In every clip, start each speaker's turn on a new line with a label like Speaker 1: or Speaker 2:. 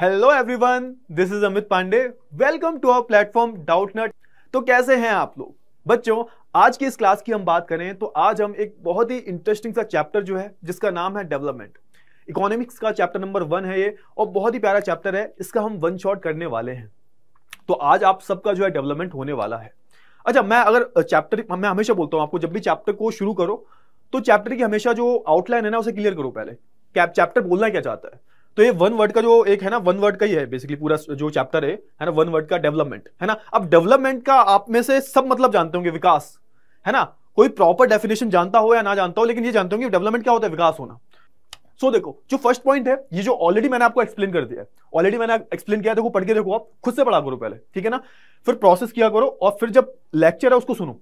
Speaker 1: hello everyone this is Amit Pandey welcome to our platform नट तो कैसे हैं आप लोग बच्चों आज की इस क्लास की हम बात करें तो आज हम एक बहुत ही इंटरेस्टिंग सा चैप्टर जो है जिसका नाम है डेवलपमेंट इकोनॉमिक्स का चैप्टर नंबर वन है ये और बहुत ही प्यारा चैप्टर है इसका हम वन शॉट करने वाले हैं तो आज आप सबका जो है डेवलपमेंट होने वाला है अच्छा मैं अगर चैप्टर मैं हमेशा बोलता हूँ आपको जब भी चैप्टर को शुरू करो तो चैप्टर की हमेशा जो आउटलाइन है ना उसे क्लियर करो पहले क्या चैप्टर बोलना क्या चाहता है तो ये वन वर्ड का जो एक है ना वन वर्ड का ही है बेसिकली पूरा जो चैप्टर है है ना वन वर्ड का डेवलपमेंट है ना अब डेवलपमेंट का आप में से सब मतलब जानते होंगे विकास है ना कोई प्रॉपर डेफिनेशन जानता हो या ना जानता हो लेकिन ये जानते होंगे डेवलपमेंट क्या होता है विकास होना सो so, देखो जो फर्स्ट पॉइंट है ये जो ऑलरेडी मैंने आपको एक्सप्लेन कर दिया है ऑलरेडी मैंने एक्सप्लेन किया देखो पढ़ के देखो आप खुद से पढ़ा करो पहले ठीक है ना फिर प्रोसेस किया करो और फिर जब लेक्चर है उसको सुनो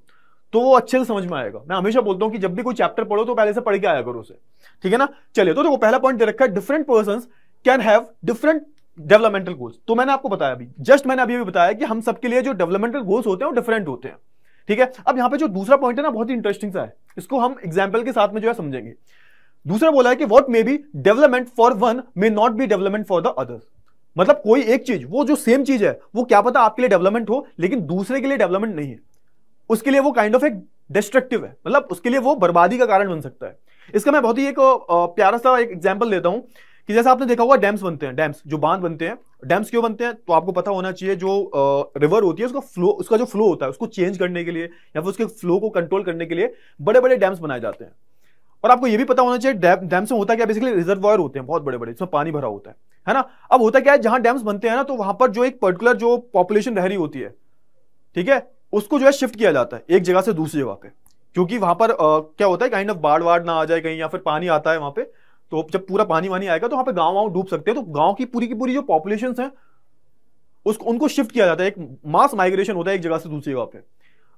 Speaker 1: तो वो अच्छे से समझ में आएगा मैं हमेशा बोलता हूँ कि जब भी कोई चैप्टर पढ़ो तो पहले से पढ़ के आया करो उसे ठीक है ना चलिए तो देखो पहला पॉइंट दे रखा है different person can have different developmental goals तो मैंने आपको बताया अभी जस्ट मैंने अभी भी बताया कि हम सबके लिए जो डेवलपमेंटल गोल्स होते हैं वो डिफरेंट होते हैं ठीक है अब यहां पे जो दूसरा पॉइंट है ना बहुत ही इंटरेस्टिंग सा है इसको हम एग्जाम्पल के साथ में जो है समझेंगे दूसरा बोला है कि what may be development for one may not be development for the others मतलब कोई एक चीज वो जो सेम चीज है वो क्या पता आपके लिए डेवलपमेंट हो लेकिन दूसरे के लिए डेवलपमेंट नहीं है उसके लिए वो काइंड ऑफ एक डिस्ट्रक्टिव है मतलब उसके लिए वो बर्बादी का कारण बन सकता है इसका मैं बहुत ही एक प्यारा सा एक एग्जाम्पल देता हूँ कि जैसे आपने देखा हुआ डैम्स बनते हैं डैम्स जो बांध बनते हैं डैम्स क्यों बनते हैं तो आपको पता होना चाहिए जो रिवर होती है उसका फ्लो उसका जो फ्लो होता है उसको चेंज करने के लिए या फिर उसके फ्लो को कंट्रोल करने के लिए बड़े बड़े डैम्स बनाए जाते हैं और आपको यह भी पता होना चाहिए डैम डैम्स में होता क्या बेसिकली रिजर्वॉयर होते हैं बहुत बड़े बड़े इसमें पानी भरा होता है है ना अब होता क्या है जहां डैम्स बनते हैं ना तो वहां पर जो एक पर्टिकुलर जो पॉपुलेशन रह रही होती है ठीक है उसको जो है शिफ्ट किया जाता है एक जगह से दूसरी जगह पे क्योंकि वहां पर आ, क्या होता है काइंड ऑफ बाढ़ वाड़ ना आ जाए कहीं या फिर पानी आता है वहां पे तो जब पूरा पानी वानी आएगा तो वहां पे गांव वाँव डूब सकते हैं तो गांव की पूरी की पूरी जो पॉपुलेशन है उसको उनको शिफ्ट किया जाता है एक मास माइग्रेशन होता है एक जगह से दूसरी जगह पे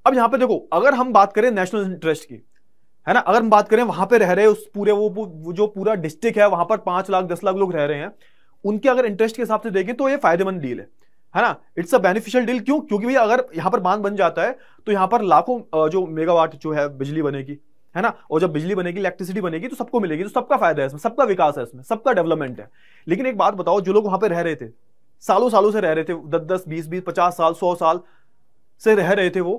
Speaker 1: अब यहाँ पे देखो अगर हम बात करें नेशनल इंटरेस्ट की है ना अगर हम बात करें वहां पे रह रहे उस पूरे वो जो पूरा डिस्ट्रिक्ट है वहां पर पांच लाख दस लाख लोग रह रहे हैं उनके अगर इंटरेस्ट के हिसाब से देखें तो ये फायदेमंद डील है है ना इट्स अ बेनिफिशियल डील क्यों क्योंकि भैया अगर यहाँ पर बांध बन जाता है तो यहाँ पर लाखों जो मेगावाट जो है बिजली बनेगी है ना और जब बिजली बनेगी इलेक्ट्रिसिटी बनेगी तो सबको मिलेगी तो सबका फायदा है इसमें सबका विकास है इसमें सबका डेवलपमेंट है लेकिन एक बात बताओ जो लोग वहां पर रह रहे थे सालों सालों से रह रहे थे दस दस बीस बीस पचास साल सौ साल से रह रहे थे वो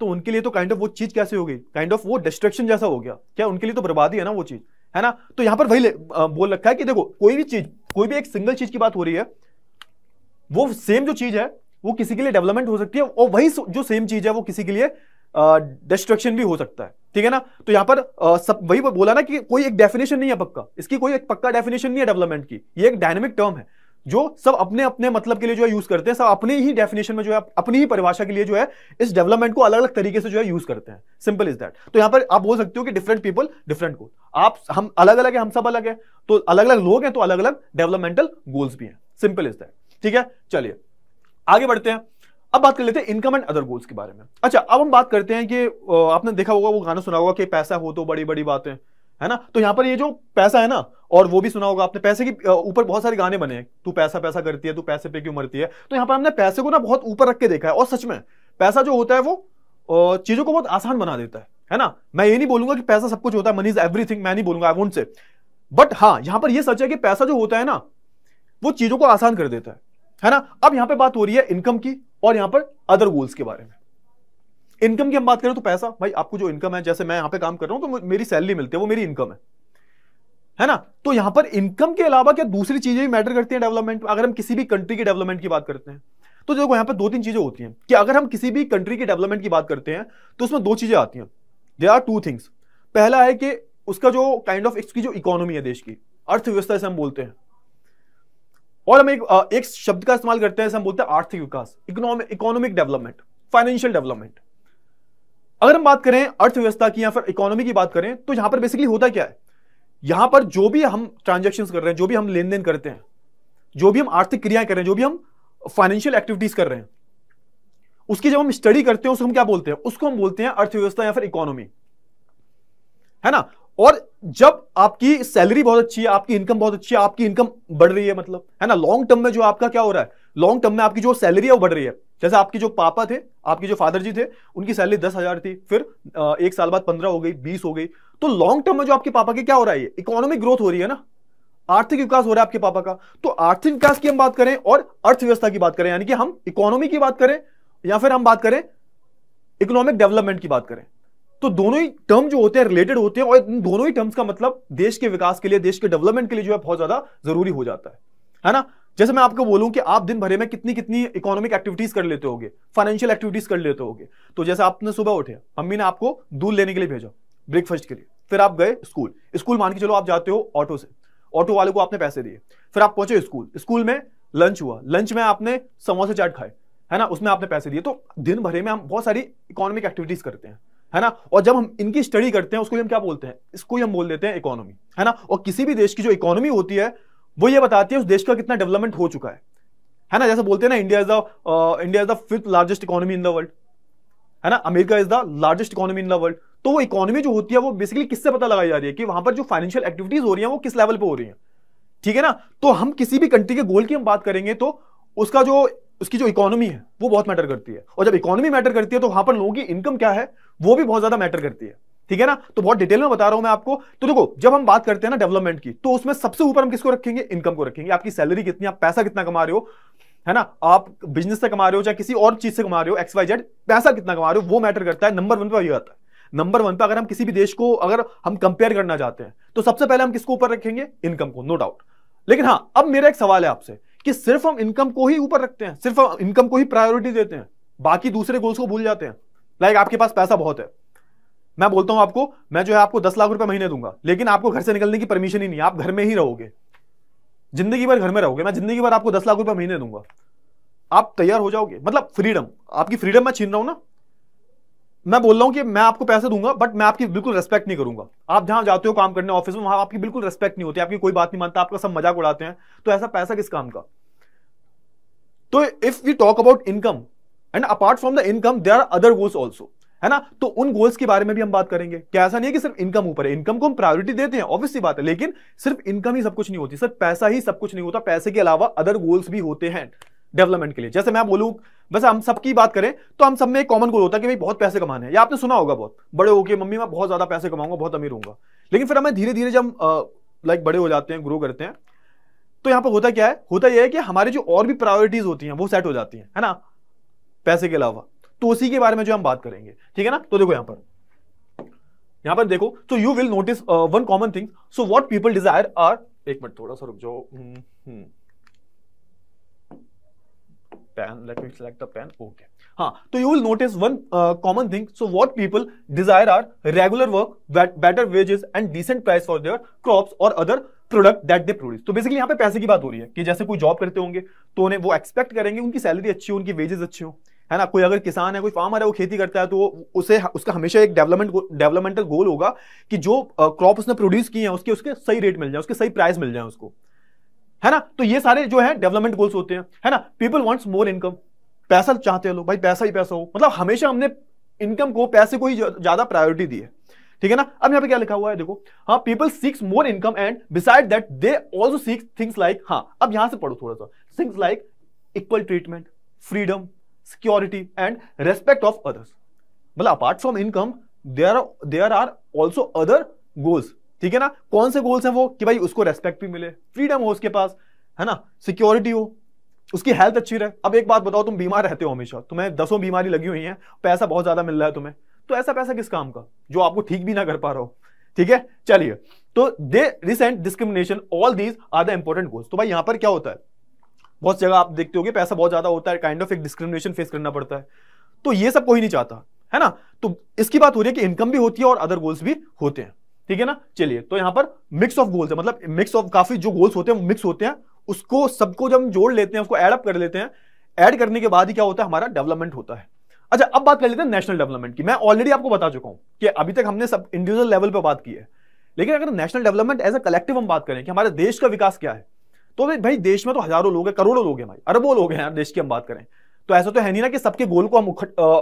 Speaker 1: तो उनके लिए तो काइंड ऑफ वो चीज कैसे हो गई काइंड ऑफ वो डिस्ट्रक्शन जैसा हो गया क्या उनके लिए तो बर्बादी है ना वो चीज है ना तो यहां पर वही बोल रखा है कि देखो कोई भी चीज कोई भी एक सिंगल चीज की बात हो रही है वो सेम जो चीज है वो किसी के लिए डेवलपमेंट हो सकती है और वही जो सेम चीज है वो किसी के लिए डिस्ट्रक्शन भी हो सकता है ठीक है ना तो यहाँ पर आ, सब वही बोला ना कि कोई एक डेफिनेशन नहीं है पक्का इसकी कोई एक पक्का डेफिनेशन नहीं है डेवलपमेंट की ये एक डायनेमिक टर्म है जो सब अपने अपने मतलब के लिए जो है यूज करते हैं सब अपने ही डेफिनेशन में जो है अपनी ही परिभाषा के लिए जो है इस डेवलपमेंट को अलग अलग तरीके से जो है यूज करते हैं सिंपल इज दैट तो यहाँ पर आप बोल सकते हो कि डिफरेंट पीपल डिफरेंट गोल आप हम अलग अलग है हम सब अलग है तो अलग अलग लोग हैं तो अलग अलग डेवलपमेंटल गोल्स भी हैं सिंपल इज दैट ठीक है चलिए आगे बढ़ते हैं अब बात कर लेते हैं इनकम एंड अदर गोल्स के बारे में अच्छा अब हम बात करते हैं कि आपने देखा होगा वो गाना सुना होगा कि पैसा हो तो बड़ी बड़ी बातें है ना तो यहाँ पर ये जो पैसा है ना और वो भी सुना होगा आपने पैसे के ऊपर बहुत सारे गाने बने हैं तू पैसा पैसा करती है तू पैसे पे क्यों मरती है तो यहाँ पर हमने पैसे को ना बहुत ऊपर रख के देखा है और सच में पैसा जो होता है वो चीजों को बहुत आसान बना देता है है ना मैं ये नहीं बोलूंगा कि पैसा सब कुछ होता है मनी इज एवरीथिंग मैं नहीं बोलूंगा आई वोट से बट हाँ यहाँ पर यह सच है कि पैसा जो होता है ना वो चीजों को आसान कर देता है है ना अब यहां पे बात हो रही है इनकम की और यहां पर अदर गोल्स के बारे में इनकम की हम बात करें तो पैसा भाई आपको जो इनकम है जैसे मैं यहां पे काम कर रहा हूं तो मेरी सैलरी मिलती है वो मेरी इनकम है है ना तो यहां पर इनकम के अलावा क्या दूसरी चीजें भी मैटर करती हैं डेवलपमेंट अगर हम किसी भी कंट्री की डेवलपमेंट की बात करते हैं तो देखो यहां पर दो तीन चीजें होती हैं कि अगर हम किसी भी कंट्री की डेवलपमेंट की बात करते हैं तो उसमें दो चीजें आती हैं दे आर टू थिंग्स पहला है कि उसका जो काइंड ऑफ इसकी जो इकोनॉमी है देश की अर्थव्यवस्था से हम बोलते हैं और हम एक एक शब्द का इस्तेमाल करते हैं हम बोलते हैं आर्थिक विकास इकोनॉमिक डेवलपमेंट फाइनेंशियल डेवलपमेंट अगर हम बात करें अर्थव्यवस्था की या फिर इकोनॉमी की बात करें तो यहां पर बेसिकली होता क्या है यहां पर जो भी हम ट्रांजेक्शन कर रहे हैं जो भी हम लेन देन करते हैं जो भी हम आर्थिक क्रियाएं कर रहे हैं जो भी हम फाइनेंशियल एक्टिविटीज कर रहे हैं उसकी जब हम स्टडी करते हैं उसको हम क्या बोलते हैं उसको हम बोलते हैं अर्थव्यवस्था या फिर इकोनॉमी है ना और जब आपकी सैलरी बहुत अच्छी है आपकी इनकम बहुत अच्छी है आपकी इनकम बढ़ रही है मतलब है ना लॉन्ग टर्म में जो आपका क्या हो रहा है लॉन्ग टर्म में आपकी जो सैलरी है वो बढ़ रही है जैसे आपके जो पापा थे आपके जो फादर जी थे उनकी सैलरी दस हजार थी फिर एक साल बाद पंद्रह हो गई बीस हो गई तो लॉन्ग टर्म में जो आपके पापा के क्या हो रहा है इकोनॉमिक ग्रोथ हो रही है ना आर्थिक विकास हो रहा है आपके पापा का तो आर्थिक विकास की हम बात करें और अर्थव्यवस्था की बात करें यानी कि हम इकोनॉमी की बात करें या फिर हम बात करें इकोनॉमिक डेवलपमेंट की बात करें तो दोनों ही टर्म जो होते हैं रिलेटेड होते हैं और इन दोनों ही टर्म्स का मतलब देश के विकास के लिए देश के डेवलपमेंट के लिए जो है बहुत ज्यादा जरूरी हो जाता है है ना जैसे मैं आपको बोलूं कि आप दिन भरे में कितनी कितनी इकोनॉमिक एक्टिविटीज कर लेते होगे फाइनेंशियल एक्टिविटीज कर लेते होगे तो जैसे आपने सुबह उठे मम्मी ने आपको दूध लेने के लिए भेजा ब्रेकफास्ट के लिए फिर आप गए स्कूल स्कूल मान के चलो आप जाते हो ऑटो से ऑटो वाले को आपने पैसे दिए फिर आप पहुंचे स्कूल स्कूल में लंच हुआ लंच में आपने समोसे चाट खाए है ना उसमें आपने पैसे दिए तो दिन भरे में हम बहुत सारी इकोनॉमिक एक्टिविटीज करते हैं है ना और जब हम इनकी स्टडी करते हैं उसको हम क्या बोलते हैं इसको हम बोल देते हैं इकोनॉमी है ना और किसी भी देश की जो इकोनॉमी होती है वो ये बताती है उस देश का कितना डेवलपमेंट हो चुका है है ना जैसे बोलते हैं ना India is the India is the fifth largest economy in the world है ना America is the largest economy in the world तो वो इकोनॉमी जो होती है वो बेसिकली किससे पता लगाई जा रही है कि वहां पर जो फाइनेंशियल एक्टिविटीज हो रही है वो किस लेवल पर हो रही है ठीक है ना तो हम किसी भी कंट्री के गोल की हम बात करेंगे तो उसका जो उसकी जो इकोनॉमी है वो बहुत मैटर करती है और जब इकोनॉमी मैटर करती है तो वहां पर लोगों की इनकम क्या है वो भी बहुत ज्यादा मैटर करती है ठीक है ना तो बहुत डिटेल में बता रहा हूं मैं आपको तो देखो जब हम बात करते हैं ना डेवलपमेंट की तो उसमें सबसे ऊपर हम किसको रखेंगे इनकम को रखेंगे आपकी सैलरी कितनी आप पैसा कितना कमा रहे हो है ना आप बिजनेस से कमा रहे हो चाहे किसी और चीज से कमा रहे हो एक्स वाई जेड पैसा कितना कमा रहे हो वो मैटर करता है नंबर वन पर यह आता है नंबर वन पर अगर हम किसी भी देश को अगर हम कंपेयर करना चाहते हैं तो सबसे पहले हम किसको ऊपर रखेंगे इनकम को नो डाउट लेकिन हाँ अब मेरा एक सवाल है आपसे कि सिर्फ हम इनकम को ही ऊपर रखते हैं सिर्फ हम इनकम को ही प्रायोरिटी देते हैं बाकी दूसरे गोल्स को भूल जाते हैं लाइक आपके पास पैसा बहुत है मैं बोलता हूं आपको मैं जो है आपको दस लाख रुपए महीने दूंगा लेकिन आपको घर से निकलने की परमिशन ही नहीं आप घर में ही रहोगे जिंदगी भर घर में रहोगे मैं जिंदगी भर आपको दस लाख रुपए महीने दूंगा आप तैयार हो जाओगे मतलब फ्रीडम आपकी फ्रीडम मैं छीन रहा हूं ना मैं बोल रहा हूं कि मैं आपको पैसे दूंगा बट मैं आपकी बिल्कुल रेस्पेक्ट नहीं करूंगा आप जहां जाते हो काम करने ऑफिस में वहां आपकी बिल्कुल रेस्पेक्ट नहीं होती आपकी कोई बात नहीं मानता आपका सब मजाक उड़ाते हैं तो ऐसा पैसा किस काम का तो if we talk about income and apart from the income they are other goals also है ना तो उन गोल्स के बारे में भी हम बात करेंगे क्या ऐसा नहीं है कि सिर्फ इनकम ऊपर है इनकम को हम प्रायोरिटी देते हैं ऑब्वियसली बात है लेकिन सिर्फ इनकम ही सब कुछ नहीं होती सिर्फ पैसा ही सब कुछ नहीं होता पैसे के अलावा अदर गोल्स भी होते हैं डेवलपमेंट के लिए जैसे मैं बोलूं वैसे हम सबकी बात करें तो हम सब में एक कॉमन गोल होता है कि भाई बहुत पैसे कमाने हैं या आपने सुना होगा बहुत बड़े होके मम्मी मैं बहुत ज्यादा पैसे कमाऊंगा बहुत अमीर होगा लेकिन फिर हमें धीरे धीरे जब लाइक बड़े हो जाते हैं ग्रो करते हैं तो यहां पर होता क्या है होता यह है कि हमारी जो और भी प्रायोरिटीज होती हैं वो सेट हो जाती हैं है ना पैसे के अलावा तो उसी के बारे में जो हम बात करेंगे ठीक है ना तो देखो यहां पर यहां पर देखो तो you will notice one common thing so what people desire are एक मिनट थोड़ा सा रुक जाओ pen let me select the pen okay हाँ तो you will notice one common thing so what people desire are regular work better wages and decent price for their crops और other product that they produce तो basically यहाँ पे पैसे की बात हो रही है कि जैसे कोई जॉब करते होंगे तो उन्हें वो एक्सपेक्ट करेंगे उनकी सैलरी अच्छी हो उनकी वेजेस अच्छे हो है ना कोई अगर किसान है कोई फार्मर है वो खेती करता है तो उसे उसका हमेशा एक डेवलपमेंट डेवलपमेंटल गोल होगा कि जो क्रॉप उसने प्रोड्यूस किए हैं उसके उसके सही रेट मिल जाए उसके सही प्राइस मिल जाए उसको है ना तो ये सारे जो है डेवलपमेंट गोल्स होते हैं है ना पीपल वॉन्ट्स मोर इनकम पैसा चाहते हैं लोग भाई पैसा ही पैसा हो मतलब हमेशा हमने इनकम को पैसे को ही ज्यादा प्रायोरिटी दी है ठीक है ना अब यहाँ पे क्या लिखा हुआ है देखो हाँ people seeks more income and beside that they also seeks things like हाँ अब यहां से पढ़ो थोड़ा सा things like equal treatment freedom security and respect of others मतलब apart from income there there are also other goals ठीक है ना कौन से गोल्स हैं वो कि भाई उसको रेस्पेक्ट भी मिले फ्रीडम हो उसके पास है ना सिक्योरिटी हो उसकी हेल्थ अच्छी रहे अब एक बात बताओ तुम बीमार रहते हो हमेशा तुम्हें दसों बीमारी लगी हुई है पैसा बहुत ज्यादा मिल रहा है तुम्हें तो ऐसा पैसा किस काम का जो आपको ठीक भी ना कर पा रहा हो ठीक है चलिए तो they resent discrimination all these are the important goals तो भाई यहां पर क्या होता है बहुत जगह आप देखते हो पैसा बहुत ज्यादा होता है काइंड ऑफ एक डिस्क्रिमिनेशन फेस करना पड़ता है तो ये सब कोई नहीं चाहता है ना तो इसकी बात हो रही है कि इनकम भी होती है और अदर गोल्स भी होते हैं ठीक है ना चलिए तो यहां पर मिक्स ऑफ गोल्स है मतलब मिक्स ऑफ काफी जो गोल्स होते हैं मिक्स होते हैं उसको सबको जब हम जोड़ लेते हैं उसको एडअप कर लेते हैं एड करने के बाद ही क्या होता है हमारा डेवलपमेंट होता है अच्छा अब बात कर लेते हैं नेशनल डेवलपमेंट की मैं ऑलरेडी आपको बता चुका हूं कि अभी तक हमने सब इंडिविजुअल लेवल पर बात की है लेकिन अगर national development as a collective हम बात करें कि हमारे देश का विकास क्या है तो भाई देश में तो हजारों लोग हैं करोड़ों लोग हैं भाई अरबों लोग हैं यार देश की हम बात करें तो ऐसा तो है नहीं ना कि सबके गोल को हम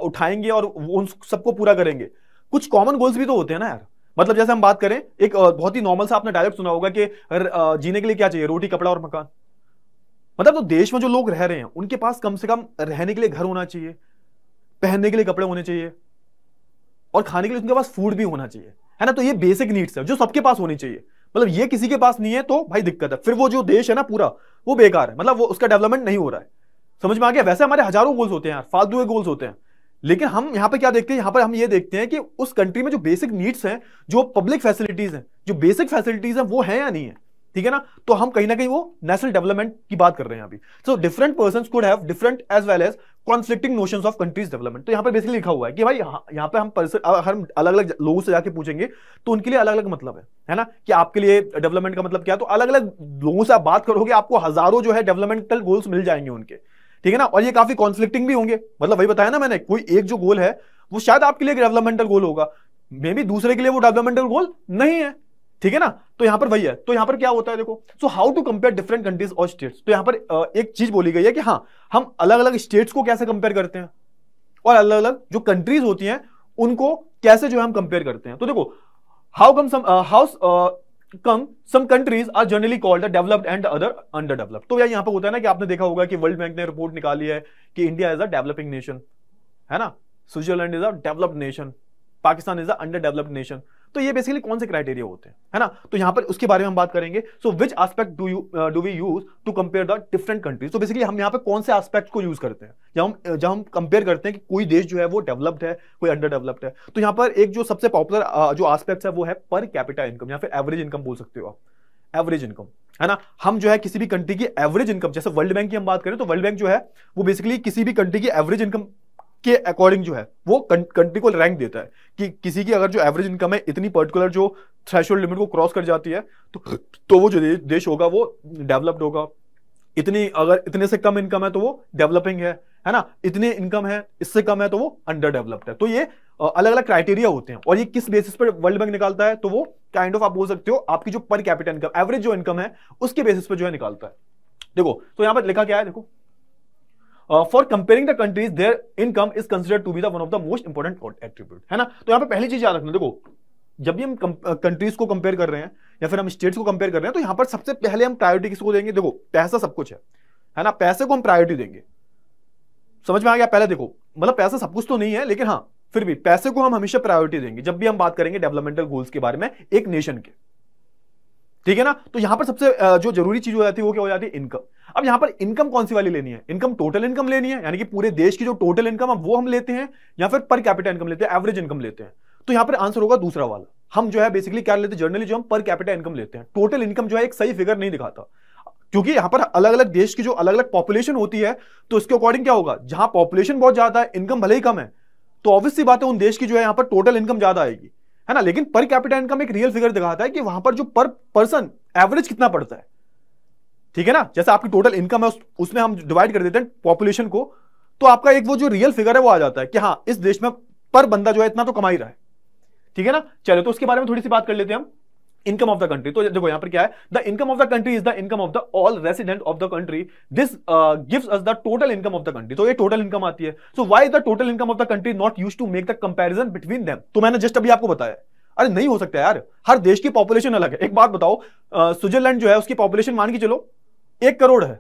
Speaker 1: उठाएंगे और उन सबको पूरा करेंगे कुछ कॉमन गोल्स भी तो होते हैं ना यार मतलब जैसे हम बात करें एक बहुत ही नॉर्मल सा आपने डायलॉग सुना होगा कि जीने के लिए क्या चाहिए रोटी कपड़ा और मकान मतलब तो देश में जो लोग रह रहे हैं उनके पास कम से कम रहने के लिए घर होना चाहिए पहनने के लिए कपड़े होने चाहिए और खाने के लिए उनके पास फूड भी होना चाहिए है ना तो ये बेसिक नीड्स है जो सबके पास होनी चाहिए मतलब ये किसी के पास नहीं है तो भाई दिक्कत है फिर वो जो देश है ना पूरा वो बेकार है मतलब वो उसका डेवलपमेंट नहीं हो रहा है समझ में आ गया वैसे हमारे हजारों गोल्स होते हैं यार फालतू के गोल्स होते हैं लेकिन हम यहाँ पे क्या देखते हैं यहाँ पर हम ये देखते हैं कि उस कंट्री में जो बेसिक नीड्स हैं जो पब्लिक फैसिलिटीज हैं जो बेसिक फैसिलिटीज हैं वो है या नहीं है ठीक है ना तो हम कहीं ना कहीं वो नेशनल डेवलपमेंट की बात कर रहे हैं अभी so different person could have different as well as conflicting notion of countries development तो यहाँ पर बेसिकली लिखा हुआ है कि भाई यहाँ पे हम हम अलग अलग लोगों से जाके पूछेंगे तो उनके लिए अलग अलग मतलब है है ना कि आपके लिए डेवलपमेंट का मतलब क्या है तो अलग अलग लोगों से आप बात करोगे आपको हजारों जो है डेवलपमेंटल गोल्स मिल जाएंगे उनके ठीक है ना और ये काफी कॉन्फ्लिक्टिंग भी होंगे मतलब वही बताया ना मैंने कोई एक जो गोल है वो शायद आपके लिए डेवलपमेंटल गोल होगा मे बी दूसरे के लिए वो डेवलपमेंटल गोल नहीं है ठीक है ना तो यहां पर वही है तो यहां पर क्या होता है देखो so how to compare different countries और स्टेट्स तो यहां पर एक चीज बोली गई है कि हाँ हम अलग अलग स्टेट्स को कैसे कंपेयर करते हैं और अलग अलग जो कंट्रीज होती हैं उनको कैसे जो है हम कंपेयर करते हैं तो देखो how come some how come some countries are generally called the developed and other under developed तो यार यहां पर होता है ना कि आपने देखा होगा कि वर्ल्ड बैंक ने रिपोर्ट निकाली है कि India is a developing nation है ना Switzerland is a developed nation Pakistan is a under developed nation तो ये बेसिकली कौन से क्राइटेरिया होते हैं है ना तो यहां पर उसके बारे में हम बात करेंगे so which aspect do you do we use to compare the different countries तो बेसिकली हम यहाँ पे कौन से आस्पेक्ट को यूज करते हैं जब हम uh, जब हम कंपेयर करते हैं कि कोई देश जो है वो डेवलप्ड है कोई अंडर डेवलप्ड है तो यहाँ पर एक जो सबसे पॉपुलर uh, जो आस्पेक्ट है वो है पर कैपिटा इनकम या फिर एवरेज इनकम बोल सकते हो आप एवरेज इनकम है ना हम जो है किसी भी कंट्री की एवरेज इनकम जैसे वर्ल्ड बैंक की हम बात करें तो वर्ल्ड बैंक जो है वो बेसिकली किसी भी कंट्री की एवरेज इनकम के अकॉर्डिंग जो है वो कंट्री को रैंक देता है कि किसी की अगर जो एवरेज इनकम है इतनी पर्टिकुलर जो थ्रेश लिमिट को क्रॉस कर जाती है तो तो वो जो देश होगा वो डेवलप्ड होगा इतनी अगर इतने से कम इनकम है तो वो डेवलपिंग है है ना इतने इनकम है इससे कम है तो वो अंडर डेवलप्ड है तो ये अलग अलग क्राइटेरिया होते हैं और ये किस बेसिस पर वर्ल्ड बैंक निकालता है तो वो काइंड kind ऑफ of आप बोल सकते हो आपकी जो पर कैपिटल इनकम एवरेज जो इनकम है उसके बेसिस पर जो है निकालता है देखो तो यहां पर लिखा क्या है देखो for comparing the countries their income is consider to be one of the most important attribute है ना तो यहाँ पे पहली चीज याद रखना देखो जब भी हम कंट्रीज uh, को कंपेयर कर रहे हैं या फिर हम स्टेट्स को कंपेयर कर रहे हैं तो यहाँ पर सबसे पहले हम प्रायोरिटी किसको देंगे देखो पैसा सब कुछ है है ना पैसे को हम प्रायोरिटी देंगे समझ में आ गया पहले देखो मतलब पैसा सब कुछ तो नहीं है लेकिन हाँ फिर भी पैसे को हम हमेशा प्रायोरिटी देंगे जब भी हम बात करेंगे डेवलपमेंटल गोल्स के बारे में एक नेशन के ठीक है ना तो यहां पर सबसे जो जरूरी चीज हो जाती है वो क्या हो जाती है इनकम अब यहां पर इनकम कौन सी वाली लेनी है इनकम टोटल इनकम लेनी है यानी कि पूरे देश की जो टोटल इनकम है वो हम लेते हैं या फिर पर कैपिटल इनकम लेते हैं एवरेज इनकम लेते हैं तो यहां पर आंसर होगा दूसरा वाला हम जो है बेसिकली क्या लेते हैं जर्नली जो हम पर कैपिटल इनकम लेते हैं टोटल इनकम जो है एक सही फिगर नहीं दिखाता क्योंकि यहां पर अलग अलग देश की जो अलग अलग पॉपुलेशन होती है तो उसके अकॉर्डिंग क्या होगा जहां पॉपुलेशन बहुत ज्यादा है इनकम भले ही कम है तो ऑब्वियसली बात है उन देश की जो है यहां पर टोटल इनकम ज्यादा आएगी है ना लेकिन पर कैपिटल इनकम एक रियल फिगर दिखाता है कि वहां पर जो पर पर्सन एवरेज कितना पड़ता है ठीक है ना जैसे आपकी टोटल इनकम है उस, उसमें हम डिवाइड कर देते हैं पॉपुलेशन को तो आपका एक वो जो रियल फिगर है वो आ जाता है कि हाँ इस देश में पर बंदा जो है इतना तो कमाई रहा है ठीक है ना चलो तो उसके बारे में थोड़ी सी बात कर लेते हैं हम इनकम ऑफ द कंट्री तो देखो यहां पर क्या है the income of the country is the income of the all resident of the country this gives us the total income of the country तो ये टोटल इनकम आती है so why the total income of the country not used to make the comparison between them तो मैंने just अभी आपको बताया अरे नहीं हो सकता यार हर देश की पॉपुलेशन अलग है एक बात बताओ स्विट्जरलैंड uh, जो है उसकी पॉपुलेशन मान के चलो एक करोड़ है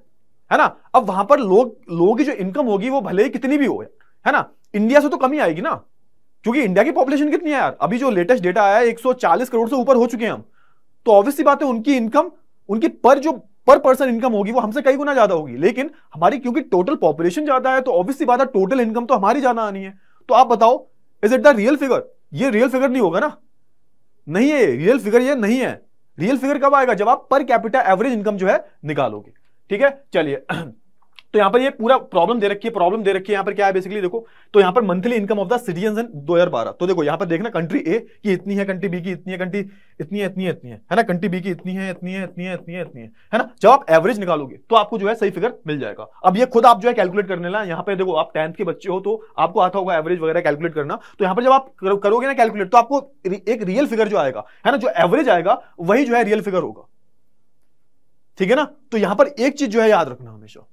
Speaker 1: है ना अब वहां पर लोग लोगों की जो इनकम होगी वो भले ही कितनी भी हो है ना इंडिया से तो कमी आएगी ना क्योंकि इंडिया की पॉपुलेशन कितनी है यार अभी जो लेटेस्ट डेटा आया है 140 करोड़ से ऊपर हो चुके हैं हम तो ऑब्वियसली बात है उनकी इनकम उनकी पर जो पर पर्सन इनकम होगी वो हमसे कई गुना ज्यादा होगी लेकिन हमारी क्योंकि टोटल पॉपुलेशन ज्यादा है तो ऑब्वियसली बात है टोटल इनकम तो हमारी ज्यादा आनी है तो आप बताओ is it the real figure ये रियल फिगर नहीं होगा ना नहीं है रियल फिगर ये नहीं है रियल फिगर कब आएगा जब आप पर कैपिटा एवरेज इनकम जो है निकालोगे ठीक है चलिए तो यहां पर ये पूरा प्रॉब्लम दे रखी है प्रॉब्लम दे रखी है यहां पर क्या है बेसिकली देखो तो यहां पर monthly income of the citizen in दो हजार बारह तो देखो यहां पर देखना कंट्री ए की इतनी है कंट्री बी की इतनी है कंट्री इतनी है इतनी है इतनी है है ना कंट्री बी की इतनी है इतनी है इतनी है इतनी है इतनी है है ना जब आप एवरेज निकालोगे तो आपको जो है सही फिगर मिल जाएगा अब ये खुद आप जो है कैलकुलेट करने ला यहाँ पे देखो आप टेंथ के बच्चे हो तो आपको आता होगा एवरेज वगैरह कैलकुलेट करना तो यहाँ पर जब आप करोगे ना कैलकुलेट तो आपको एक रियल फिगर जो आएगा है ना जो एवरेज आएगा वही जो है रियल फिगर होगा ठीक है ना तो यहां पर एक चीज जो है याद रखना हमेशा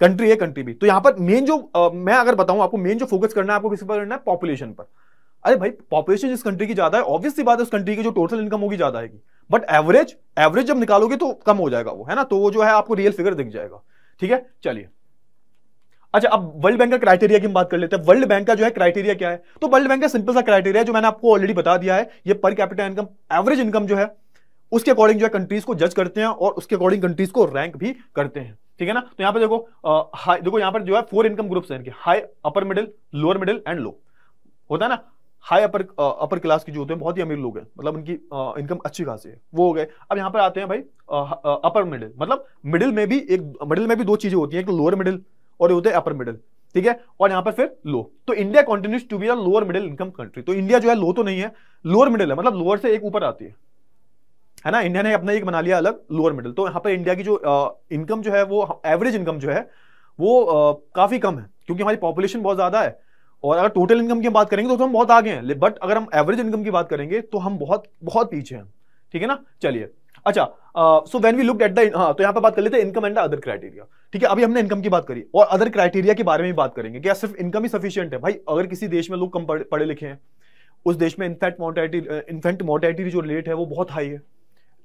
Speaker 1: कंट्री है कंट्री भी तो यहाँ पर मेन जो आ, मैं अगर बताऊं आपको मेन जो फोकस करना है आपको किस पर करना है पॉपुलेशन पर अरे भाई पॉपुलेशन जिस कंट्री की ज्यादा है ऑब्वियसली बात है उस कंट्री की जो टोटल इनकम होगी ज्यादा आएगी बट एवरेज एवरेज जब निकालोगे तो कम हो जाएगा वो है ना तो वो जो है आपको रियल फिगर दिख जाएगा ठीक है चलिए अच्छा अब वर्ल्ड बैंक का क्राइटेरिया की हम बात कर लेते हैं वर्ल्ड बैंक का जो है क्राइटेरिया क्या है तो वर्ल्ड बैंक का सिंपल सा क्राइटेरिया जो मैंने आपको ऑलरेडी बता दिया है ये पर कैपिटल इनकम एवरेज इनकम जो है उसके अकॉर्डिंग जो है कंट्रीज को जज करते हैं और उसके अकॉर्डिंग कंट्रीज को रैंक भी करते हैं ठीक है ना तो यहाँ पर देखो हाई देखो यहाँ पर जो है फोर इनकम ग्रुप्स है high upper middle lower middle and low होता है ना हाई अपर अपर क्लास के जो होते हैं बहुत ही अमीर लोग हैं मतलब उनकी इनकम अच्छी खासी है वो हो गए अब यहाँ पर आते हैं भाई अपर मिडिल मतलब मिडिल में भी एक मिडिल में भी दो चीजें होती हैं एक लोअर मिडिल और होते हैं अपर मिडिल ठीक है और यहाँ पर फिर लो तो India continues to be a lower middle income country तो इंडिया जो है लो तो नहीं है लोअर मिडिल है मतलब लोअर से एक ऊपर आती है है ना इंडिया ने अपना एक बना लिया अलग लोअर मिडिल तो यहाँ पर इंडिया की जो इनकम जो है वो एवरेज इनकम जो है वो काफ़ी कम है क्योंकि हमारी पॉपुलेशन बहुत ज़्यादा है और अगर टोटल इनकम की बात करेंगे तो, तो हम बहुत आगे हैं बट अगर हम एवरेज इनकम की बात करेंगे तो हम बहुत बहुत पीछे हैं ठीक है ना चलिए अच्छा so when we look at the तो यहाँ पर बात कर लेते हैं इनकम एंड अदर क्राइटेरिया ठीक है अभी हमने इनकम की बात करी और अदर क्राइटेरिया के बारे में बात करेंगे क्या सिर्फ इनकम ही सफिशियंट है भाई अगर किसी देश में लोग कम पढ़े लिखे हैं उस देश में इन्फेंट मोर्टेलिटी इन्फेंट मोर्टेलिटी जो रेट है वो बहुत हाई है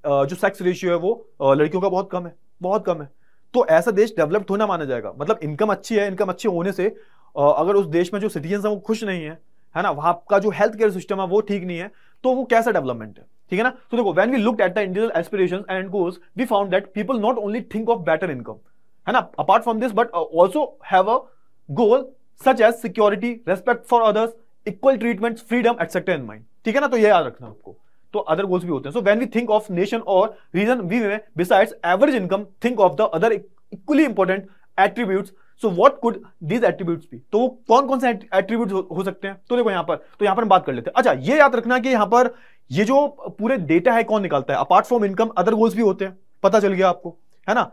Speaker 1: जो सेक्स रेशियो है वो लड़कियों का बहुत कम है बहुत कम है तो ऐसा देश डेवलप्ड होना माना जाएगा मतलब इनकम अच्छी है इनकम अच्छी होने से अगर उस देश में जो सिटीजन है वो खुश नहीं है है ना वहां का जो हेल्थ केयर सिस्टम है वो ठीक नहीं है तो वो कैसा डेवलपमेंट है ठीक है ना तो देखो when we look at the individual aspiration and goals we found that people not only think of better income है ना apart from this but also have a goal such as security respect for others equal treatment freedom etcetera in mind ठीक है ना तो ये याद रखना आपको तो अदर गोल्स भी होते हैं so when we think of nation और रीजन वी में besides average income think of the other equally important attributes so what could these attributes भी तो कौन कौन से एट्रीब्यूट हो, हो सकते हैं तो देखो यहां पर तो यहां पर हम बात कर लेते हैं अच्छा ये याद रखना कि यहां पर ये जो पूरे डेटा है कौन निकालता है apart from income other goals भी होते हैं पता चल गया आपको है ना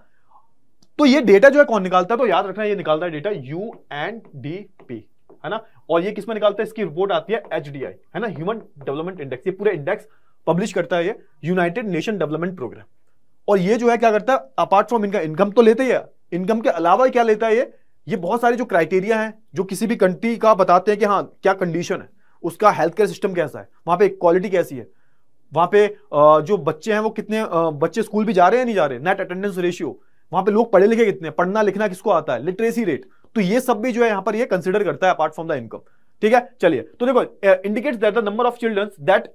Speaker 1: तो ये डेटा जो है कौन निकालता है तो याद रखना ये निकालता है data U N D P है ना और ये किसमें निकालता है इसकी रिपोर्ट आती है एच है ना ह्यूमन डेवलपमेंट इंडेक्स ये पूरे इंडेक्स पब्लिश करता है ये यूनाइटेड नेशन डेवलपमेंट प्रोग्राम और ये जो है क्या करता है अपार्ट फ्रॉम इनका इनकम तो लेते ही इनकम के अलावा क्या लेता है ये ये बहुत सारे जो क्राइटेरिया है जो किसी भी कंट्री का बताते हैं कि हाँ क्या कंडीशन है उसका हेल्थ केयर सिस्टम कैसा है वहां पे क्वालिटी कैसी है वहां पे जो बच्चे हैं वो कितने बच्चे स्कूल भी जा रहे हैं नहीं जा रहे नेट अटेंडेंस रेशियो वहां पे लोग पढ़े लिखे कितने पढ़ना लिखना किसको आता है लिटरेसी रेट तो ये सब भी जो है यहाँ पर ये कंसिडर करता है अपार्ट फ्रॉम द इनकम ठीक है चलिए तो देखो indicates that the number of children that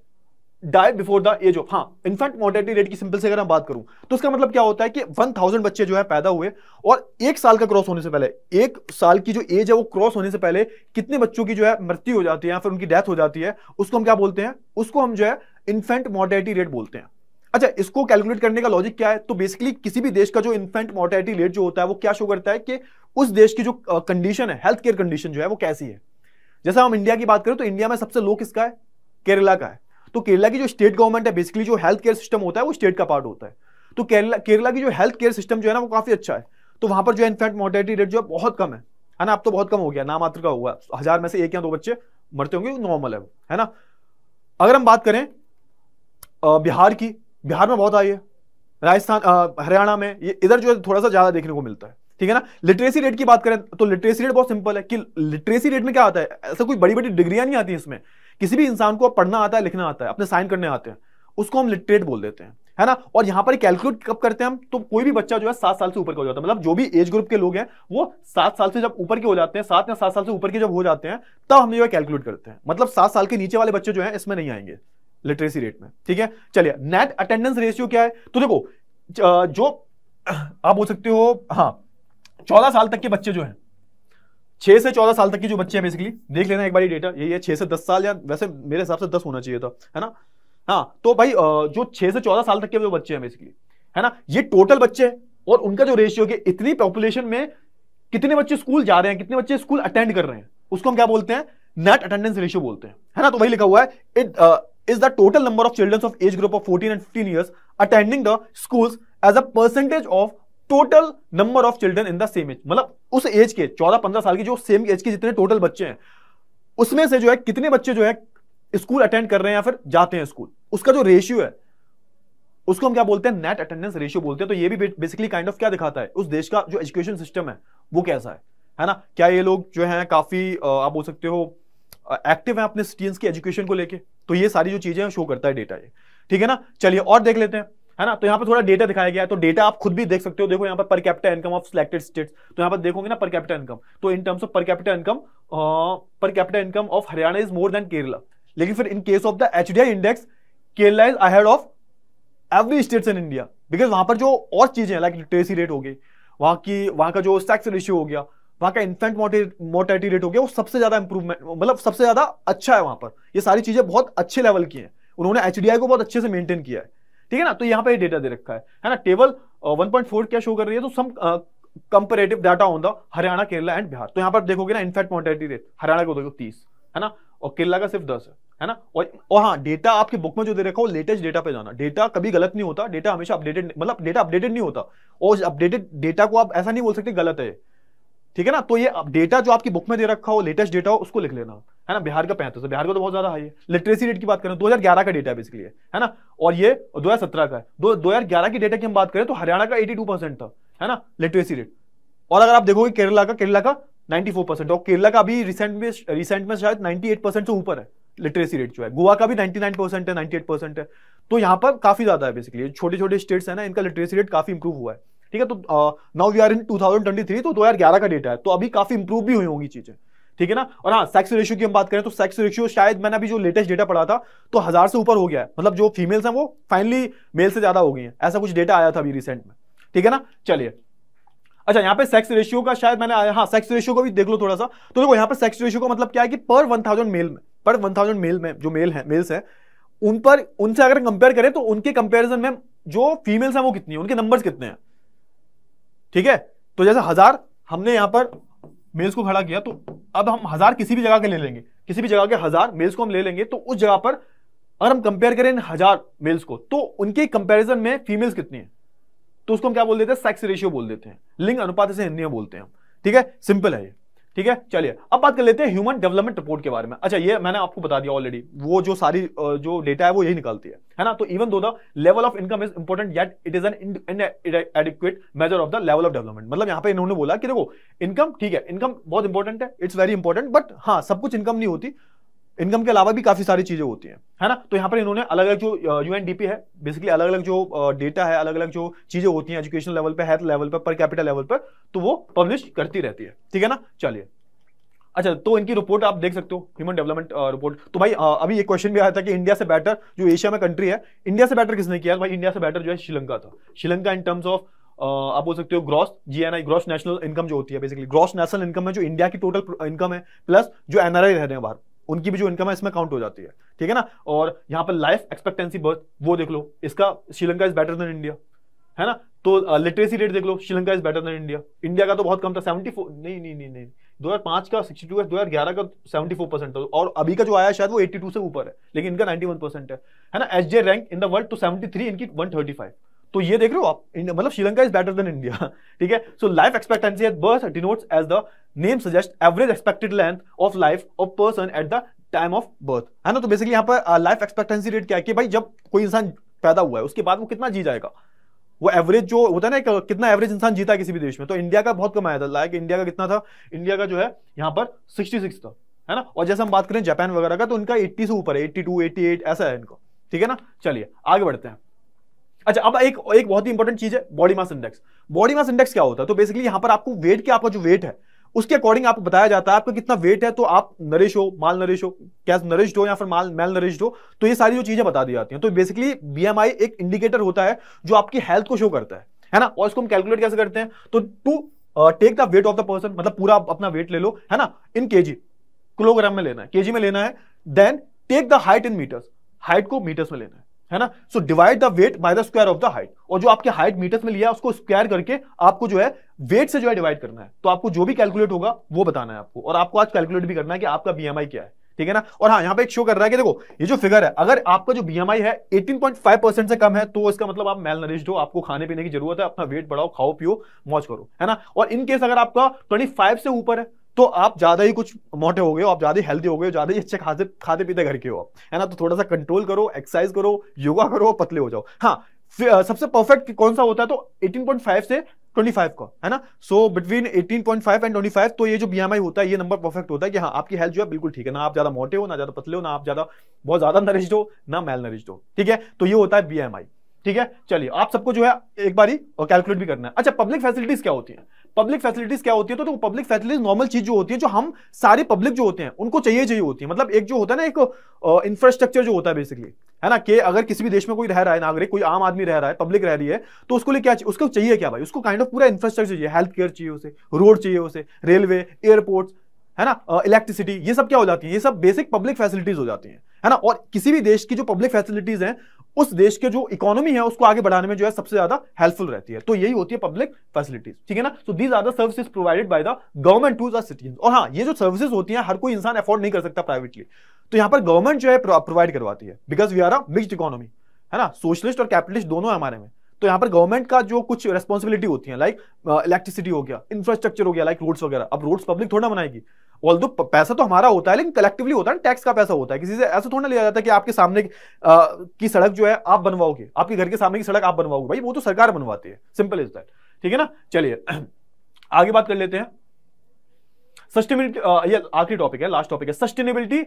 Speaker 1: die before the age of हाँ इन्फेंट मोर्टेलिटी रेट की सिंपल से अगर हम बात करूं तो उसका मतलब क्या होता है कि 1000 बच्चे जो है पैदा हुए और एक साल का क्रॉस होने से पहले एक साल की जो एज है वो क्रॉस होने से पहले कितने बच्चों की जो है मृत्यु हो जाती है या फिर उनकी डेथ हो जाती है उसको हम क्या बोलते हैं उसको हम जो है इन्फेंट मोर्टेलिटी रेट बोलते हैं अच्छा इसको कैलकुलेट करने का लॉजिक क्या है तो बेसिकली किसी भी देश का जो इन्फेंट मोर्टेलिटी रेट जो होता है वो क्या शो करता है कि उस देश की जो कंडीशन है हेल्थ केयर कंडीशन जो है वो कैसी है जैसा हम इंडिया की बात करें तो इंडिया में सबसे लो किसका है केरला का है तो केरला की जो स्टेट गवर्नमेंट है बेसिकली जो हेल्थ केयर सिस्टम होता है वो स्टेट का पार्ट होता है तो केरला केरला की जो हेल्थ केयर सिस्टम जो है ना वो काफी अच्छा है तो वहां पर जो इन्फेंट मोर्टेलिटी रेट जो है बहुत कम है है ना अब तो बहुत कम हो गया ना मात्र का हुआ हजार में से एक या दो बच्चे मरते होंगे नॉर्मल है है ना अगर हम बात करें बिहार की बिहार में बहुत आई है राजस्थान हरियाणा में ये इधर जो है थोड़ा सा ज्यादा देखने को मिलता है ठीक है ना लिटरेसी रेट की बात करें तो लिटरेसी रेट बहुत सिंपल है कि लिटरेसी रेट में क्या आता है ऐसा कोई बड़ी बड़ी डिग्रियां नहीं आती इसमें किसी भी इंसान को पढ़ना आता है लिखना आता है अपने साइन करने आते हैं उसको हम लिटरेट बोल देते हैं है ना और यहां पर कैलकुलेट कब करते हैं हम तो कोई भी बच्चा जो है सात साल से ऊपर का हो जाता है मतलब जो भी एज ग्रुप के लोग हैं वो सात साल से जब ऊपर के हो जाते हैं सात या सात साल से ऊपर के जब हो जाते हैं तब हम जो है कैलकुलेट करते हैं मतलब सात साल के नीचे वाले बच्चे जो है इसमें नहीं आएंगे लिटरेसी रेट में ठीक है चलिए नेट अटेंडेंस रेशियो क्या है तो देखो जो आप बोल सकते हो हाँ चौदह साल तक के बच्चे जो हैं छह से चौदह साल तक की जो बच्चे हैं बेसिकली देख लेना एक बार ये डेटा यही है छह से दस साल या वैसे मेरे हिसाब से दस होना चाहिए था है ना हाँ तो भाई जो छह से चौदह साल तक के जो बच्चे हैं बेसिकली है ना ये टोटल बच्चे हैं और उनका जो रेशियो है इतनी पॉपुलेशन में कितने बच्चे स्कूल जा रहे हैं कितने बच्चे स्कूल अटेंड कर रहे हैं उसको हम क्या बोलते हैं नेट अटेंडेंस रेशियो बोलते हैं है ना तो वही लिखा हुआ है it is the total number of childrens of age group of fourteen and fifteen year attending the school as a percentage of total number of children in the same age मतलब उस एज के चौदह पंद्रह साल के जो same as के जितने टोटल बच्चे हैं उसमें से जो है कितने बच्चे जो है स्कूल अटेंड कर रहे हैं या फिर जाते हैं स्कूल उसका जो रेशियो है उसको हम क्या बोलते हैं नेट अटेंडेंस रेशियो बोलते हैं तो ये भी बेसिकली काइंड ऑफ क्या दिखाता है उस देश का जो एजुकेशन सिस्टम है वो कैसा है है ना क्या ये लोग जो है काफी आप बोल सकते हो एक्टिव है अपने स्टूडेंट्स की एजुकेशन को लेके तो ये सारी जो चीजें शो करता है डेटा ये ठीक है ना चलिए और देख लेते हैं है ना तो यहाँ पर थोड़ा डेटा दिखाया गया है तो डेटा आप खुद भी देख सकते हो देखो यहाँ पर per capital income of selected states तो यहाँ पर देखोगे ना पर कैपिटल इनकम तो in terms of per capital income per capital income of Haryana is more than Kerala लेकिन फिर in case of the H index Kerala is ahead of every states in India because वहां पर जो और चीजें हैं लाइक लिटरेसी रेट हो गई वहां की वहां का जो सेक्स रेशियो हो गया वहां का इन्फेंट मोर्टेलिटी रेट हो गया वो सबसे ज्यादा इंप्रूवमेंट मतलब सबसे ज्यादा अच्छा है वहाँ पर ये सारी चीजें बहुत अच्छे लेवल की हैं उन्होंने एच को बहुत अच्छे से मेंटेन किया है ठीक है ना तो यहाँ पे डेटा दे रखा है है ना टेबल वन पॉइंट फोर क्या शो कर रही है तो some comparative data on the Haryana Kerala and Bihar तो यहाँ पर देखोगे ना इनफेक्ट मोर्टेलिटी रेट हरियाणा को देखो तीस है ना और केरला का सिर्फ दस है है ना और, और हाँ डेटा आपके बुक में जो दे रखा हो लेटेस्ट डेटा पे जाना डेटा कभी गलत नहीं होता डेटा हमेशा अपडेटेड मतलब डेटा अपडेटेड नहीं होता और अपडेटेड डेटा को आप ऐसा नहीं बोल सकते गलत है ठीक है ना तो ये डेटा जो आपकी बुक में दे रखा हो लेटेस्ट डेटा हो उसको लिख लेना है ना बिहार का पैंतीस तो बिहार का तो बहुत ज्यादा हाई है लिटरेसी रेट की बात करें 2011 का डेटा है बेसिकली है ना और ये 2017 का है दो ग्यारह की डेटा की हम बात करें तो हरियाणा का 82 परसेंट था है ना लिटरेसी रेट और अगर आप देखोगे केरला का केरला का 94 परसेंट और केरला का अभी रिसेंट में रिसेंट में शायद 98 परसेंट से ऊपर है लिटरेसी रेट जो है गोवा का भी 99 परसेंट है 98 परसेंट है तो यहाँ पर काफी ज्यादा है बेसिकली छोटे छोटे स्टेट्स है ना इनका लिटरेसी रेट काफी इंप्रूव हुआ है ठीक है तो नाउ वी आर इन 2023 तो 2011 का डेटा है तो अभी काफी इंप्रूव भी हुई होंगी चीजें ठीक है ना और हाँ सेक्स रेशियो की हम बात करें तो सेक्स रेशियो शायद मैंने अभी जो लेटेस्ट डेटा पढ़ा था तो हजार से ऊपर हो गया है मतलब जो फीमेल्स हैं वो फाइनली मेल से ज्यादा हो गई है ऐसा कुछ डेटा आया था अभी रिसेंट में ठीक है ना चलिए अच्छा यहाँ पे सेक्स रेशियो का शायद मैंने हाँ सेक्स रेशियो को भी देख लो थोड़ा सा तो देखो यहाँ पर सेक्स रेशियो का मतलब क्या है कि पर वन थाउजेंड मेल में पर वन थाउजेंड मेल में जो मेल है मेल्स हैं उन पर उनसे अगर कंपेयर करें तो उनके कंपेरिजन में जो फीमेल्स हैं वो कितनी है उनके नंबर्स कितने हैं ठीक है तो जैसे हजार हमने यहां पर मेल्स को खड़ा किया तो अब हम हजार किसी भी जगह के ले लेंगे किसी भी जगह के हजार मेल्स को हम ले लेंगे तो उस जगह पर अगर हम कंपेयर करें इन हजार मेल्स को तो उनके कंपेरिजन में फीमेल्स कितनी है तो उसको हम क्या बोल देते हैं सेक्स रेशियो बोल देते हैं लिंग अनुपात से हिंदी में बोलते हैं हम ठीक है सिंपल है ये ठीक है चलिए अब बात कर लेते हैं ह्यूमन डेवलपमेंट रिपोर्ट के बारे में अच्छा ये मैंने आपको बता दिया ऑलरेडी वो जो सारी जो डेटा है वो यही निकालती है है ना तो even though the level of income is important yet it is an inadequate measure of the level of development मतलब यहाँ पे इन्होंने बोला कि देखो इनकम ठीक है इनकम बहुत इंपॉर्टेंट है इट्स वेरी इंपॉर्टेंट बट हाँ सब कुछ इनकम नहीं होती इनकम के अलावा भी काफी सारी चीजें होती हैं है ना तो यहाँ पर इन्होंने अलग अलग जो यूएनडीपी है बेसिकली अलग अलग जो डेटा है अलग अलग जो चीजें होती हैं एजुकेशन लेवल पे हेल्थ लेवल पे पर कैपिटल लेवल पे तो वो पब्लिश करती रहती है ठीक है ना चलिए अच्छा तो इनकी रिपोर्ट आप देख सकते हो ह्यूमन डेवलपमेंट रिपोर्ट तो भाई आ, अभी एक क्वेश्चन भी आया था कि इंडिया से बेटर जो एशिया में कंट्री है इंडिया से बेटर किसने किया भाई इंडिया से बेटर जो है श्रीलंका था श्रीलंका इन टर्म्स ऑफ आप बोल सकते हो gross GNI gross national income जो होती है बेसिकली ग्रॉस नेशनल इनकम है जो इंडिया की टोटल इनकम है प्लस जो एनआरआई रह रहे हैं बाहर उनकी भी जो इनकम है इसमें काउंट हो जाती है ठीक है ना और यहाँ पर लाइफ एक्सपेक्टेंसी बर्थ वो देख लो इसका Sri Lanka is better than India है ना तो लिटरेसी uh, रेट देख लो Sri Lanka is better than India India का तो बहुत कम था सेवेंटी नहीं नहीं नहीं नहीं दो हजार पांच का सिक्सटी टू है दो हजार ग्यारह का सेवेंटी फोर परसेंट था और अभी का जो आया शायद वो एट्टी टू से ऊपर है लेकिन इनका नाइनटी वन परसेंट है ना H J rank in the world तो सेवेंटी थ्री इनकी वन थर्टी फाइव तो ये देख रहे हो आप मतलब Sri Lanka is better than India ठीक है so life expectancy at birth denotes as the name suggest average expected length of life of person at the time of birth है ना तो बेसिकली यहां पर लाइफ एक्सपेक्टेंसी रेट क्या है कि भाई जब कोई इंसान पैदा हुआ है उसके बाद वो कितना जी जाएगा वो एवरेज जो होता है ना uh, कितना एवरेज इंसान जीता है किसी भी देश में तो इंडिया का बहुत कम आया था लाइक इंडिया का कितना था इंडिया का जो है यहाँ पर सिक्सटी सिक्स था है ना और जैसे हम बात करें जापान वगैरह का तो उनका एट्टी से ऊपर है एट्टी टू एट्टी एट ऐसा है इनको ठीक है ना चलिए आगे बढ़ते हैं अच्छा अब एक एक बहुत ही इंपॉर्टेंट चीज है body mass index body mass index क्या होता है तो बेसिकली यहां पर आपको वेट के आपका जो वेट है उसके अकॉर्डिंग आपको बताया जाता है आपका कितना वेट है तो आप नरिश हो माल नरिश हो क्या नरिश्ड हो या फिर माल मेल नरिश्ड हो तो ये सारी जो चीजें बता दी जाती हैं तो बेसिकली बीएमआई एक इंडिकेटर होता है जो आपकी हेल्थ को शो करता है है ना और इसको हम कैलकुलेट कैसे करते हैं तो to take the weight of the person मतलब पूरा अपना वेट ले लो है ना इन के किलोग्राम में लेना है के में लेना है then take the height in metres height को मीटर्स में लेना है है ना so divide the weight by the square of the height और जो आपके हाइट मीटर्स में लिया है उसको स्क्वायर करके आपको जो है वेट से जो है डिवाइड करना है तो आपको जो भी कैलकुलेट होगा वो बताना है आपको और आपको आज कैलकुलेट भी करना है कि आपका बीएमआई क्या है ठीक है ना और हाँ यहाँ पे एक शो कर रहा है कि देखो ये जो फिगर है अगर आपका जो बीएमआई है 18.5 से कम है तो इसका मतलब आप मेल नरिश्ड हो आपको खाने पीने की जरूरत है अपना वेट बढ़ाओ खाओ पियो मौज करो है ना और इन केस अगर आपका 25 से ऊपर है तो आप ज्यादा ही कुछ मोटे हो गए हो आप ज्यादा हेल्दी हो गए हो ज्यादा ही अच्छे खाते खाते पीते घर के हो आप है ना तो थोड़ा सा कंट्रोल करो एक्सरसाइज करो योगा करो पतले हो जाओ हाँ सबसे परफेक्ट कौन सा होता है तो 18.5 से 25 का है ना सो बिटवीन 18.5 एंड 25 तो ये जो बीएमआई होता है ये नंबर परफेक्ट होता है कि हाँ आपकी हेल्थ जो है बिल्कुल ठीक है ना आप ज्यादा मोटे हो ना ज्यादा पतले हो ना आप ज्यादा बहुत ज्यादा नरिश्ड हो ना मेल नरिश्ड हो ठीक है तो ये होता है बीएमआई ठीक है चलिए आप सबको जो है एक बार ही कैलकुलेट भी करना है अच्छा पब्लिक फैसिलिटीज क्या होती है पब्लिक फैसिलिटीज क्या होती है तो, तो पब्लिक फैसिलिटीज नॉर्मल चीज जो होती है जो हम सारे पब्लिक जो होते हैं उनको चाहिए चाहिए होती है मतलब एक जो होता है ना एक इंफ्रास्ट्रक्चर जो होता है बेसिकली है ना कि अगर किसी भी देश में कोई रह रहा है नागरिक कोई आम आदमी रह रहा है पब्लिक रह रही है तो उसको लिए क्या उसको चाहिए क्या भाई उसको काइंड ऑफ पूरा इंफ्रास्ट्रक्चर चाहिए हेल्थ केयर चाहिए उसे रोड चाहिए उसे रेलवे एयरपोर्ट है ना इलेक्ट्रिसिटी ये सब क्या हो जाती है ये सब बेसिक पब्लिक फैसिलिटीज हो जाती है ना और किसी भी देश की जो पब्लिक फैसिलिटीज हैं उस देश के जो इकोनॉमी है उसको आगे बढ़ाने में जो है सबसे ज्यादा हेल्पफुल रहती है तो यही होती है पब्लिक फैसिलिटीज ठीक है ना so these are the services provided by the government to the citizen और हाँ ये जो सर्विसेज होती हैं हर कोई इंसान अफोर्ड नहीं कर सकता प्राइवेटली तो यहाँ पर गवर्नमेंट जो है प्रोवाइड करवाती है because we are a mixed economy है ना सोशलिस्ट और कैपिटलिस्ट दोनों हमारे में तो यहाँ पर गवर्नमेंट का जो कुछ रेस्पॉन्सिबिलिटी होती है लाइक इलेक्ट्रिसिटी हो गया इंफ्रास्ट्रक्चर हो गया लाइक रोड्स वगैरह अब रोड्स पब्लिक थोड़ा बनाएगी ऑल दो पैसा तो हमारा होता है लेकिन कलेक्टिवली होता है टैक्स का पैसा होता है किसी से ऐसा थोड़ा लिया जाता है कि आपके सामने की सड़क जो है आप बनवाओगे आपके घर के सामने की सड़क आप बनवाओगे भाई वो तो सरकार बनवाती है सिंपल इज दैट ठीक है ना चलिए आगे बात कर लेते हैं सस्टेनेबिलिटी ये आखिरी टॉपिक है लास्ट टॉपिक है सस्टेनेबिलिटी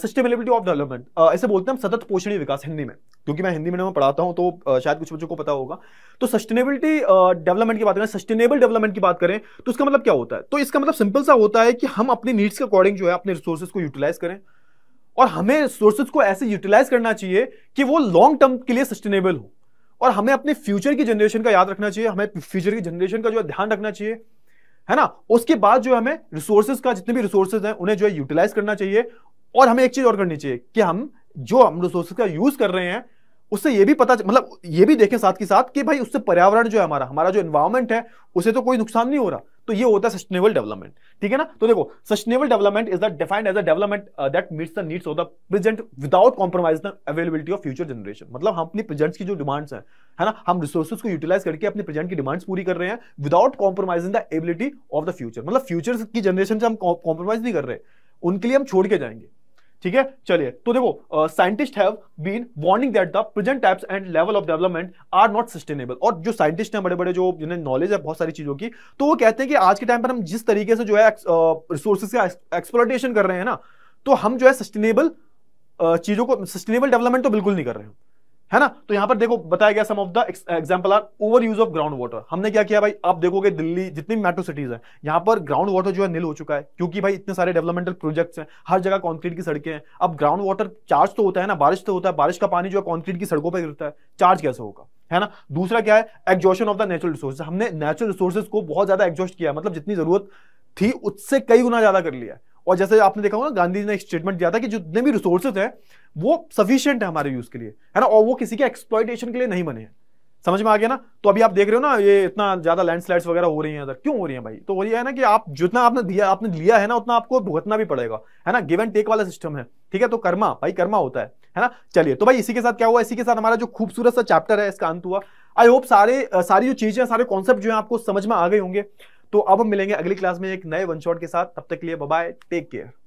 Speaker 1: सस्टेनेबिलिटी ऑफ डेवलपमेंट ऐसे बोलते हैं हम सतत पोषणीय विकास हिंदी में क्योंकि मैं हिंदी में मैं पढ़ाता हूं तो uh, शायद कुछ बच्चों को पता होगा तो सस्टेनेबिलिटी डेवलपमेंट uh, की बात करें सस्टेनेबल डेवलपमेंट की बात करें तो इसका मतलब क्या होता है तो इसका मतलब सिंपल सा होता है कि हम अपनी नीड्स के अकॉर्डिंग जो है अपने रिसोर्सेज को यूटिलाइज करें और हमें रिसोर्सेज को ऐसे यूटिलाइज करना चाहिए कि वो लॉन्ग टर्म के लिए सस्टेनेबल हो और हमें अपने फ्यूचर की जनरेशन का याद रखना चाहिए हमें फ्यूचर की जनरेशन का जो है ध्यान रखना चाहिए है ना उसके बाद जो हमें रिसोर्सेज का जितने भी रिसोर्सेज हैं उन्हें जो है यूटिलाइज करना चाहिए और हमें एक चीज और करनी चाहिए कि हम जो हम रिसोर्सेज का यूज कर रहे हैं उससे ये भी पता मतलब ये भी देखें साथ के साथ कि भाई उससे पर्यावरण जो है हमारा हमारा जो इन्वायरमेंट है उसे तो कोई नुकसान नहीं हो रहा तो ये होता है सस्टेनेबल डेवलपमेंट ठीक है ना तो देखो sustainable development is the defined as a development that meets the needs of the present without compromise the availability of future generation मतलब हम अपनी प्रेजेंट्स की जो डिमांड्स हैं है ना हम रिसोर्सेज को यूटिलाइज करके अपनी प्रेजेंट की डिमांड्स पूरी कर रहे हैं without compromising the ability of the future मतलब फ्यूचर की जनरेशन से हम कॉम्प्रोमाइज नहीं कर रहे उनके लिए हम छोड़ के जाएंगे ठीक है चलिए तो देखो scientist have been warning that the present types and level of development are not sustainable और जो साइंटिस्ट हैं बड़े बड़े जो जिन्हें नॉलेज है बहुत सारी चीजों की तो वो कहते हैं कि आज के टाइम पर हम जिस तरीके से जो है रिसोर्सेज का एक्सप्लोटेशन कर रहे हैं ना तो हम जो है सस्टेनेबल चीजों को सस्टेनेबल डेवलपमेंट तो बिल्कुल नहीं कर रहे हैं है ना तो यहां पर देखो बताया गया some of the example are over use of ground water हमने क्या किया भाई आप देखोगे दिल्ली जितनी मेट्रो सिटीज है यहां पर ग्राउंड वाटर जो है नील हो चुका है क्योंकि भाई इतने सारे डेवलपमेंटल प्रोजेक्ट्स हैं हर जगह कॉन्क्रीट की सड़कें हैं अब ग्राउंड वाटर चार्ज तो होता है ना बारिश तो होता है बारिश का पानी जो है कॉन्क्रीट की सड़कों पर गिरता है चार्ज कैसे होगा है ना दूसरा क्या है exhaustion of the natural resource हमने नेचुरल रिसोर्सेज को बहुत ज्यादा एग्जॉस्ट किया मतलब जितनी जरूरत थी उससे कई गुना ज्यादा कर लिया है और जैसे आपने देखा होगा गांधी ने एक स्टेटमेंट दिया था कि जितने भी रिसोर्सेज हैं वो सफिशियंट है हमारे यूज के लिए है ना और वो किसी के एक्सप्लॉयटेशन के लिए नहीं बने हैं समझ में आ गया ना तो अभी आप देख रहे हो ना ये इतना ज्यादा लैंडस्लाइड्स वगैरह हो रही हैं इधर क्यों हो रही हैं भाई तो हो रही है ना कि आप जितना आपने दिया आपने लिया है ना उतना आपको भुगतना भी पड़ेगा है ना गिव एंड टेक वाला सिस्टम है ठीक है तो कर्मा भाई कर्मा होता है है ना चलिए तो भाई इसी के साथ क्या हुआ इसी के साथ हमारा जो खूबसूरत सा चैप्टर है इसका अंत हुआ आई होप सारे सारी जो चीजें सारे कॉन्सेप्ट जो है आपको समझ में आ गए होंगे तो अब हम मिलेंगे अगली क्लास में एक नए वन शॉट के साथ तब तक के लिए बाय टेक केयर